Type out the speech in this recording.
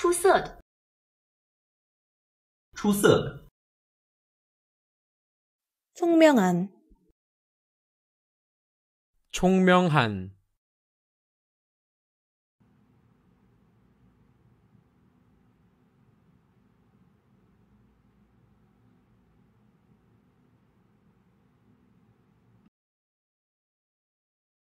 出色的，出色的，聪明的，聪明的。